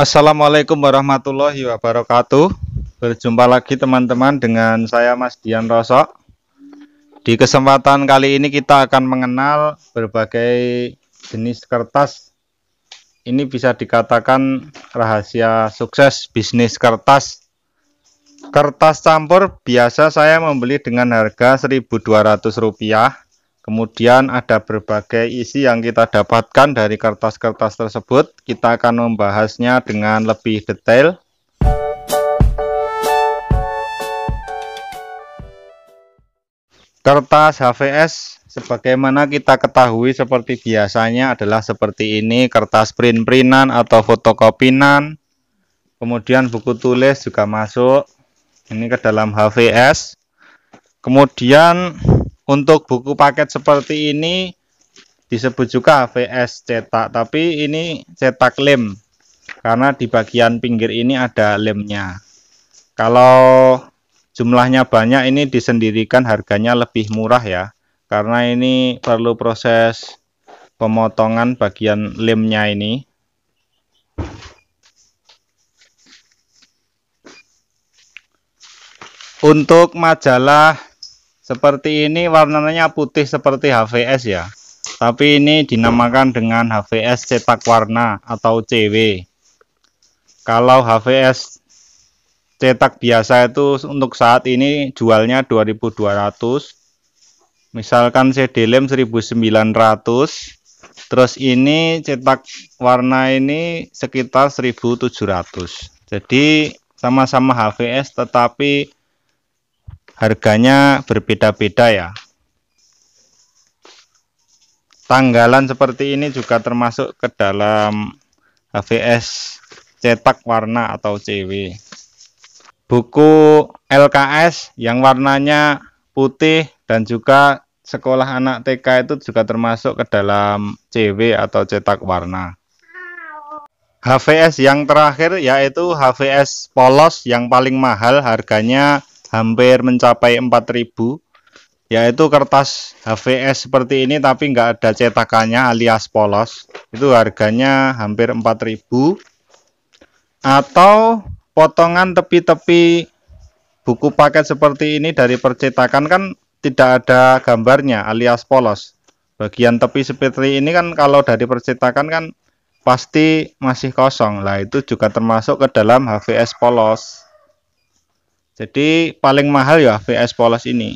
Assalamualaikum warahmatullahi wabarakatuh Berjumpa lagi teman-teman dengan saya Mas Dian Rosok Di kesempatan kali ini kita akan mengenal berbagai jenis kertas Ini bisa dikatakan rahasia sukses bisnis kertas Kertas campur biasa saya membeli dengan harga Rp1.200 Kemudian ada berbagai isi yang kita dapatkan dari kertas-kertas tersebut. Kita akan membahasnya dengan lebih detail. Kertas HVS sebagaimana kita ketahui seperti biasanya adalah seperti ini kertas print-printan atau fotokopinan. Kemudian buku tulis juga masuk ini ke dalam HVS. Kemudian untuk buku paket seperti ini disebut juga VS cetak tapi ini cetak lem karena di bagian pinggir ini ada lemnya kalau jumlahnya banyak ini disendirikan harganya lebih murah ya karena ini perlu proses pemotongan bagian lemnya ini untuk majalah seperti ini warnanya putih seperti HVS ya. Tapi ini dinamakan dengan HVS cetak warna atau CW. Kalau HVS cetak biasa itu untuk saat ini jualnya 2200. Misalkan CD lem 1900. Terus ini cetak warna ini sekitar 1700. Jadi sama-sama HVS tetapi harganya berbeda-beda ya tanggalan seperti ini juga termasuk ke dalam HVS cetak warna atau CW buku LKS yang warnanya putih dan juga sekolah anak TK itu juga termasuk ke dalam CW atau cetak warna HVS yang terakhir yaitu HVS polos yang paling mahal harganya hampir mencapai 4000 yaitu kertas HVS seperti ini tapi nggak ada cetakannya alias polos itu harganya hampir 4000 atau potongan tepi-tepi buku paket seperti ini dari percetakan kan tidak ada gambarnya alias polos bagian tepi seperti ini kan kalau dari percetakan kan pasti masih kosong lah itu juga termasuk ke dalam HVS polos jadi paling mahal ya VS Polos ini.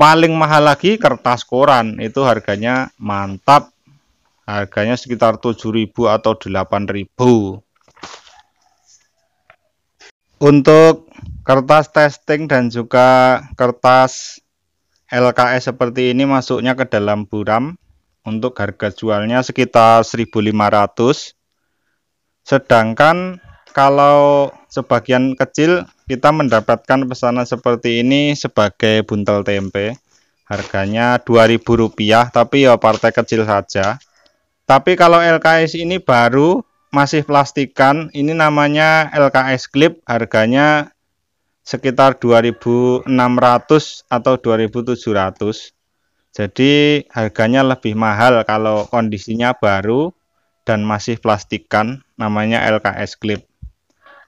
Paling mahal lagi kertas koran itu harganya mantap. Harganya sekitar 7.000 atau 8.000. Untuk kertas testing dan juga kertas LKS seperti ini masuknya ke dalam buram. Untuk harga jualnya sekitar 1.500. Sedangkan kalau sebagian kecil kita mendapatkan pesanan seperti ini sebagai buntel tempe harganya Rp2.000 tapi ya partai kecil saja tapi kalau LKS ini baru masih plastikan ini namanya LKS clip harganya sekitar 2600 atau 2700 jadi harganya lebih mahal kalau kondisinya baru dan masih plastikan namanya LKS clip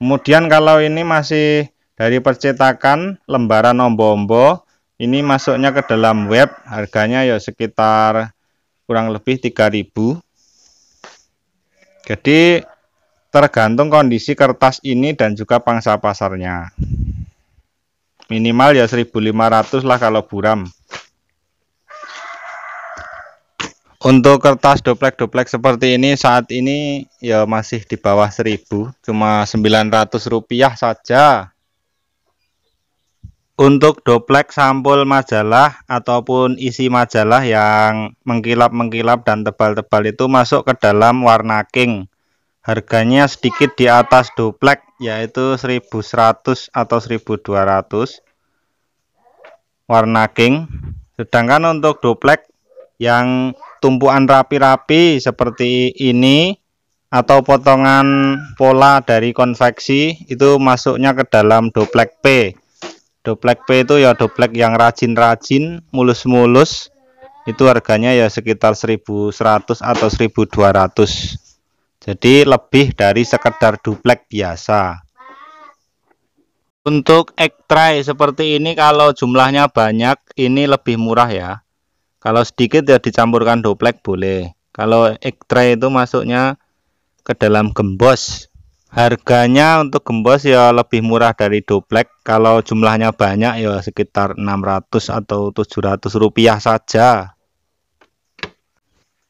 kemudian kalau ini masih dari percetakan lembaran ombo-ombo ini masuknya ke dalam web harganya ya sekitar kurang lebih 3000 jadi tergantung kondisi kertas ini dan juga pangsa pasarnya minimal ya 1500 lah kalau buram Untuk kertas doplek-doplek seperti ini saat ini ya masih di bawah 1000, cuma 900 rupiah saja. Untuk doplek sampul majalah ataupun isi majalah yang mengkilap-mengkilap dan tebal-tebal itu masuk ke dalam warna king. Harganya sedikit di atas doplek yaitu 1100 atau 1200 warna king. Sedangkan untuk doplek yang tumpuan rapi-rapi seperti ini atau potongan pola dari konveksi itu masuknya ke dalam doplek P. Doplek P itu ya doplek yang rajin-rajin, mulus-mulus. Itu harganya ya sekitar 1100 atau 1200. Jadi lebih dari sekedar duplek biasa. Untuk ektrai seperti ini kalau jumlahnya banyak ini lebih murah ya. Kalau sedikit ya dicampurkan doplek boleh. Kalau ektra itu masuknya ke dalam gembos. Harganya untuk gembos ya lebih murah dari doplek. Kalau jumlahnya banyak ya sekitar 600 atau 700 rupiah saja.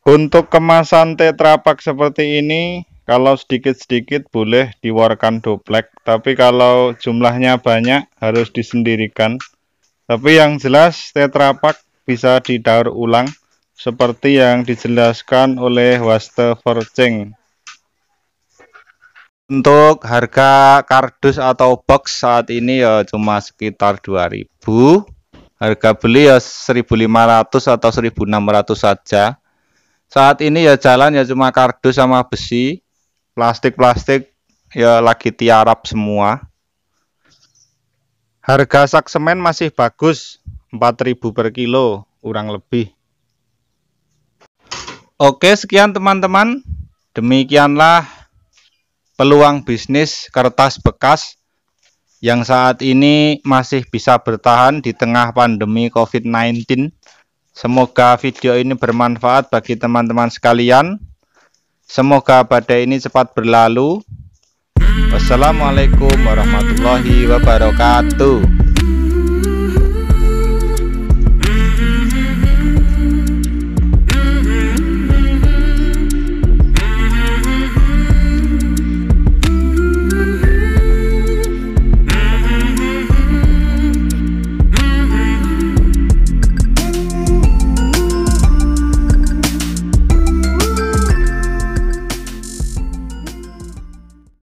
Untuk kemasan tetrapak seperti ini, kalau sedikit-sedikit boleh diwarkan doplek, tapi kalau jumlahnya banyak harus disendirikan. Tapi yang jelas tetrapak bisa didaur ulang seperti yang dijelaskan oleh Waste Vercing. Untuk harga kardus atau box saat ini ya cuma sekitar 2000 harga beli ya 1500 atau 1600 saja saat ini ya jalan ya cuma kardus sama besi plastik-plastik ya lagi tiarap semua harga sak semen masih bagus 4000 per kilo kurang lebih Oke sekian teman-teman demikianlah peluang bisnis kertas bekas yang saat ini masih bisa bertahan di tengah pandemi COVID-19. Semoga video ini bermanfaat bagi teman-teman sekalian. Semoga badai ini cepat berlalu. Wassalamualaikum warahmatullahi wabarakatuh.